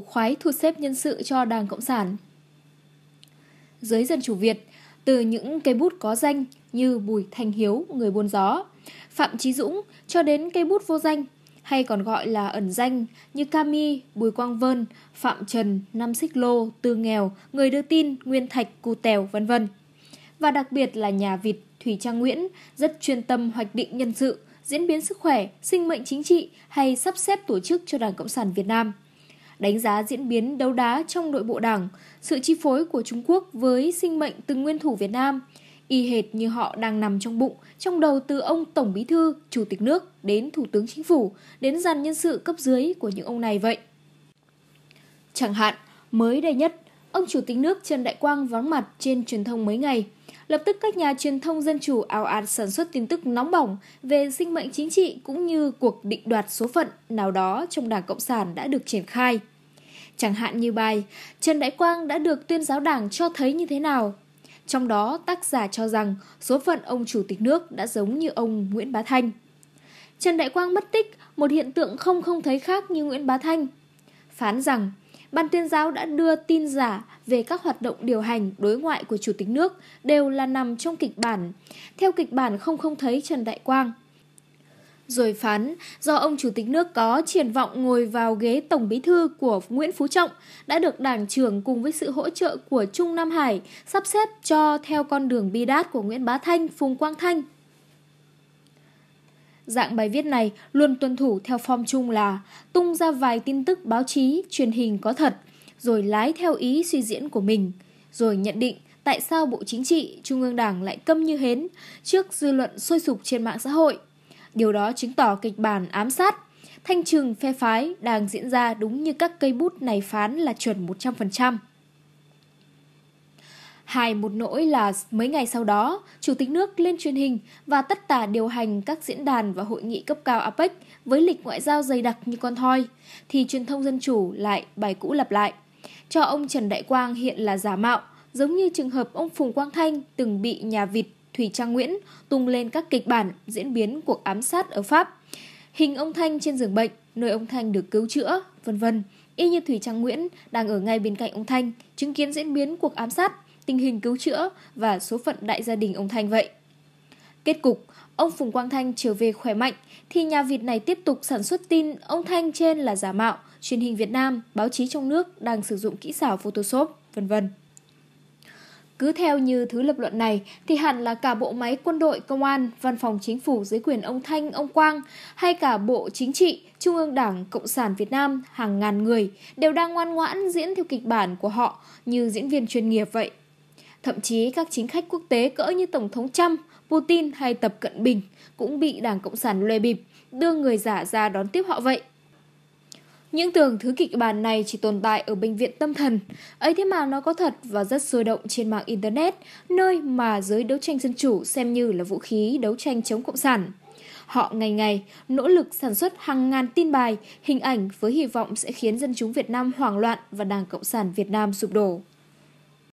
khoái thu xếp nhân sự cho Đảng Cộng sản. Dưới dân chủ Việt, từ những cây bút có danh như Bùi Thành Hiếu, Người Buôn Gió, Phạm Trí Dũng cho đến cây bút vô danh hay còn gọi là ẩn danh như Cami, Bùi Quang Vân, Phạm Trần, Nam Xích Lô, Tư Nghèo, Người Đưa Tin, Nguyên Thạch, Cù Tèo, vân vân. Và đặc biệt là nhà vịt Thủy Trang Nguyễn rất chuyên tâm hoạch định nhân sự, diễn biến sức khỏe, sinh mệnh chính trị hay sắp xếp tổ chức cho Đảng Cộng sản Việt Nam – đánh giá diễn biến đấu đá trong nội bộ đảng, sự chi phối của Trung Quốc với sinh mệnh từng nguyên thủ Việt Nam, y hệt như họ đang nằm trong bụng, trong đầu từ ông Tổng Bí Thư, Chủ tịch nước đến Thủ tướng Chính phủ, đến dàn nhân sự cấp dưới của những ông này vậy. Chẳng hạn, mới đây nhất, ông Chủ tịch nước Trần Đại Quang vắng mặt trên truyền thông mấy ngày. Lập tức các nhà truyền thông dân chủ ảo ạt sản xuất tin tức nóng bỏng về sinh mệnh chính trị cũng như cuộc định đoạt số phận nào đó trong Đảng Cộng sản đã được triển khai – Chẳng hạn như bài Trần Đại Quang đã được tuyên giáo đảng cho thấy như thế nào. Trong đó tác giả cho rằng số phận ông chủ tịch nước đã giống như ông Nguyễn Bá Thanh. Trần Đại Quang mất tích, một hiện tượng không không thấy khác như Nguyễn Bá Thanh. Phán rằng, ban tuyên giáo đã đưa tin giả về các hoạt động điều hành đối ngoại của Chủ tịch nước đều là nằm trong kịch bản. Theo kịch bản không không thấy Trần Đại Quang, rồi phán do ông chủ tịch nước có triển vọng ngồi vào ghế tổng bí thư của Nguyễn Phú Trọng đã được Đảng trưởng cùng với sự hỗ trợ của Trung Nam Hải sắp xếp cho theo con đường bi đát của Nguyễn Bá Thanh, Phùng Quang Thanh. Dạng bài viết này luôn tuân thủ theo form chung là tung ra vài tin tức báo chí, truyền hình có thật, rồi lái theo ý suy diễn của mình, rồi nhận định tại sao Bộ Chính trị, Trung ương Đảng lại câm như hến trước dư luận sôi sục trên mạng xã hội – Điều đó chứng tỏ kịch bản ám sát, thanh trừng phe phái đang diễn ra đúng như các cây bút này phán là chuẩn 100%. Hai một nỗi là mấy ngày sau đó, Chủ tịch nước lên truyền hình và tất tả điều hành các diễn đàn và hội nghị cấp cao APEC với lịch ngoại giao dày đặc như con thoi, thì truyền thông dân chủ lại bài cũ lặp lại. Cho ông Trần Đại Quang hiện là giả mạo, giống như trường hợp ông Phùng Quang Thanh từng bị nhà vịt Thùy Trang Nguyễn tung lên các kịch bản diễn biến cuộc ám sát ở Pháp, hình ông Thanh trên giường bệnh, nơi ông Thanh được cứu chữa, vân vân. Y như Thùy Trang Nguyễn đang ở ngay bên cạnh ông Thanh, chứng kiến diễn biến cuộc ám sát, tình hình cứu chữa và số phận đại gia đình ông Thanh vậy. Kết cục, ông Phùng Quang Thanh trở về khỏe mạnh thì nhà Việt này tiếp tục sản xuất tin ông Thanh trên là giả mạo, truyền hình Việt Nam, báo chí trong nước đang sử dụng kỹ xảo Photoshop, vân vân. Cứ theo như thứ lập luận này thì hẳn là cả bộ máy quân đội, công an, văn phòng chính phủ dưới quyền ông Thanh, ông Quang hay cả bộ chính trị, Trung ương Đảng, Cộng sản Việt Nam, hàng ngàn người đều đang ngoan ngoãn diễn theo kịch bản của họ như diễn viên chuyên nghiệp vậy. Thậm chí các chính khách quốc tế cỡ như Tổng thống Trump, Putin hay Tập Cận Bình cũng bị Đảng Cộng sản lê bịp, đưa người giả ra đón tiếp họ vậy. Những tưởng thứ kịch bản này chỉ tồn tại ở bệnh viện tâm thần, ấy thế mà nó có thật và rất sôi động trên mạng Internet, nơi mà giới đấu tranh dân chủ xem như là vũ khí đấu tranh chống cộng sản. Họ ngày ngày nỗ lực sản xuất hàng ngàn tin bài, hình ảnh với hy vọng sẽ khiến dân chúng Việt Nam hoảng loạn và Đảng Cộng sản Việt Nam sụp đổ.